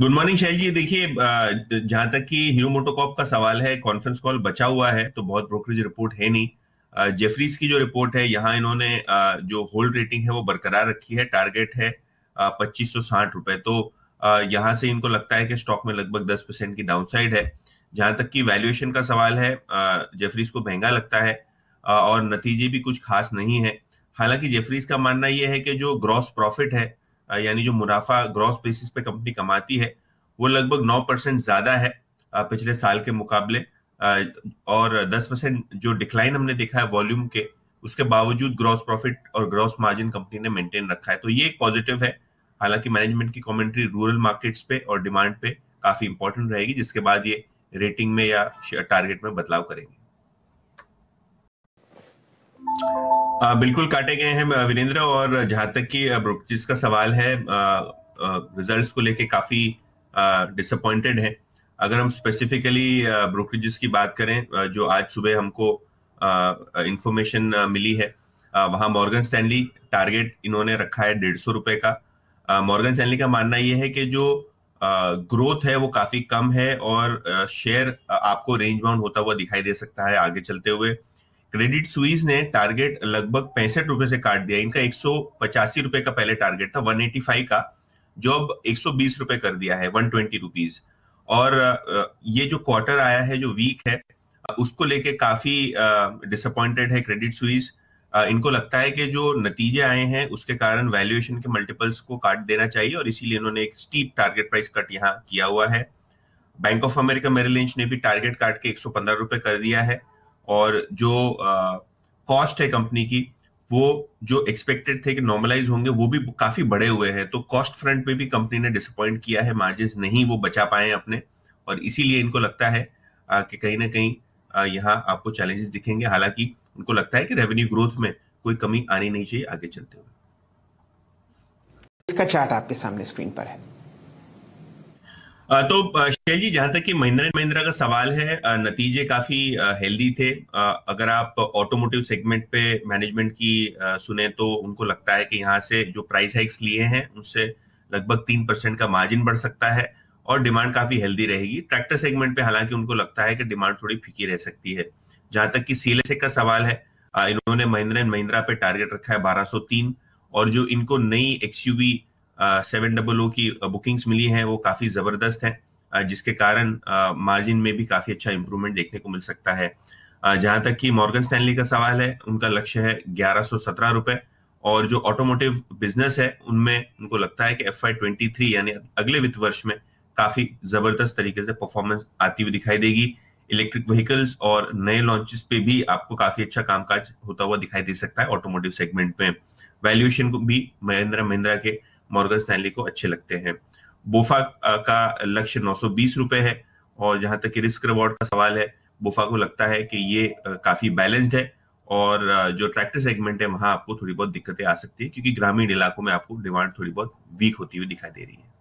good morning शैल जी देखिए जहां तक कि हीरो मोटोकॉप का सवाल है कॉन्फ्रेंस कॉल बचा हुआ है तो बहुत ब्रोकरेज रिपोर्ट है नहीं जेफरीज की जो रिपोर्ट है यहाँ इन्होंने जो होल्ड रेटिंग है वो बरकरार रखी है टारगेट है पच्चीस सौ साठ रुपए तो यहाँ से इनको लगता है कि स्टॉक में लगभग दस परसेंट की डाउनसाइड है जहां तक की वैल्यूएशन का सवाल है जेफरीज को महंगा लगता है और नतीजे भी कुछ खास नहीं है हालांकि जेफरीज का मानना यह है कि जो ग्रॉस प्रॉफिट है यानी जो मुनाफा ग्रॉस बेसिस पे कंपनी कमाती है वो लगभग नौ परसेंट ज्यादा है पिछले साल के मुकाबले और दस परसेंट जो डिक्लाइन हमने देखा है वॉल्यूम के उसके बावजूद ग्रॉस प्रॉफिट और ग्रॉस मार्जिन कंपनी ने मेंटेन रखा है तो ये एक पॉजिटिव है हालांकि मैनेजमेंट की कमेंट्री रूरल मार्केट्स पे और डिमांड पे काफी इंपॉर्टेंट रहेगी जिसके बाद ये रेटिंग में या टारगेट में बदलाव करेंगे आ, बिल्कुल काटे गए हैं वीरेंद्र और जहां तक कि जिसका सवाल है रिजल्ट्स को लेके काफी डिसअपॉइंटेड है अगर हम स्पेसिफिकली ब्रोकरेजेस की बात करें जो आज सुबह हमको इंफॉर्मेशन मिली है वहां मॉर्गन स्टैनली टारगेट इन्होंने रखा है डेढ़ सौ रुपए का मॉर्गन स्टैनली का मानना यह है कि जो ग्रोथ है वो काफी कम है और शेयर आपको रेंज बाउंड होता हुआ दिखाई दे सकता है आगे चलते हुए क्रेडिट सुइस ने टारगेट लगभग पैंसठ रुपए से काट दिया इनका एक रुपए का पहले टारगेट था 185 का जो अब एक रुपए कर दिया है 120 ट्वेंटी और ये जो क्वार्टर आया है जो वीक है उसको लेके काफी डिसअपॉइंटेड है क्रेडिट सुइज इनको लगता है कि जो नतीजे आए हैं उसके कारण वैल्यूएशन के मल्टीपल्स को काट देना चाहिए और इसीलिए इन्होंने एक स्टीप टारगेट प्राइस कट यहाँ किया हुआ है bank of America Merrill Lynch ने भी टारगेट काट के एक रुपए कर दिया है और जो कॉस्ट है कंपनी की वो जो एक्सपेक्टेड थे कि नॉर्मलाइज होंगे वो भी काफी बड़े हुए हैं तो कॉस्ट फ्रंट पे भी कंपनी ने डिसअपॉइंट किया है मार्जिन नहीं वो बचा पाए अपने और इसीलिए इनको लगता है कि कहीं ना कहीं यहाँ आपको चैलेंजेस दिखेंगे हालांकि उनको लगता है कि रेवेन्यू ग्रोथ में कोई कमी आनी नहीं चाहिए आगे चलते हुए इसका चार्ट आपके सामने स्क्रीन पर है तो शैल जी जहां तक कि महिंद्रा एंड महिंद्रा का सवाल है नतीजे काफी हेल्दी थे अगर आप ऑटोमोटिव सेगमेंट पे मैनेजमेंट की सुने तो उनको लगता है कि यहाँ से जो प्राइस हाइक्स लिए हैं उनसे लगभग तीन परसेंट का मार्जिन बढ़ सकता है और डिमांड काफी हेल्दी रहेगी ट्रैक्टर सेगमेंट पे हालांकि उनको लगता है कि डिमांड थोड़ी फीकी रह सकती है जहां तक कि सीएलएसए का सवाल है इन्होंने महिंद्रा एंड महिंद्रा पे टारगेट रखा है बारह और जो इनको नई एक्सयूवी सेवन डबल ओ की बुकिंग्स मिली हैं वो काफ़ी ज़बरदस्त हैं जिसके कारण मार्जिन में भी काफ़ी अच्छा इम्प्रूवमेंट देखने को मिल सकता है जहां तक कि मॉर्गन स्टैनली का सवाल है उनका लक्ष्य है ग्यारह सौ सत्रह रुपए और जो ऑटोमोटिव बिजनेस है उनमें उनको लगता है कि एफ आई ट्वेंटी थ्री यानी अगले वित्त वर्ष में काफ़ी ज़बरदस्त तरीके से परफॉर्मेंस आती हुई दिखाई देगी इलेक्ट्रिक व्हीकल्स और नए लॉन्चेस पे भी आपको काफ़ी अच्छा कामकाज होता हुआ दिखाई दे सकता है ऑटोमोटिव सेगमेंट में वैल्यूएशन को भी महिंद्रा महिंद्रा के मॉर्गन स्टैनली को अच्छे लगते हैं बोफा का लक्ष्य नौ रुपए है और जहां तक रिस्क रिवॉर्ड का सवाल है बोफा को लगता है कि ये काफी बैलेंस्ड है और जो ट्रैक्टर सेगमेंट है वहां आपको थोड़ी बहुत दिक्कतें आ सकती है क्योंकि ग्रामीण इलाकों में आपको डिमांड थोड़ी बहुत वीक होती हुई दिखाई दे रही है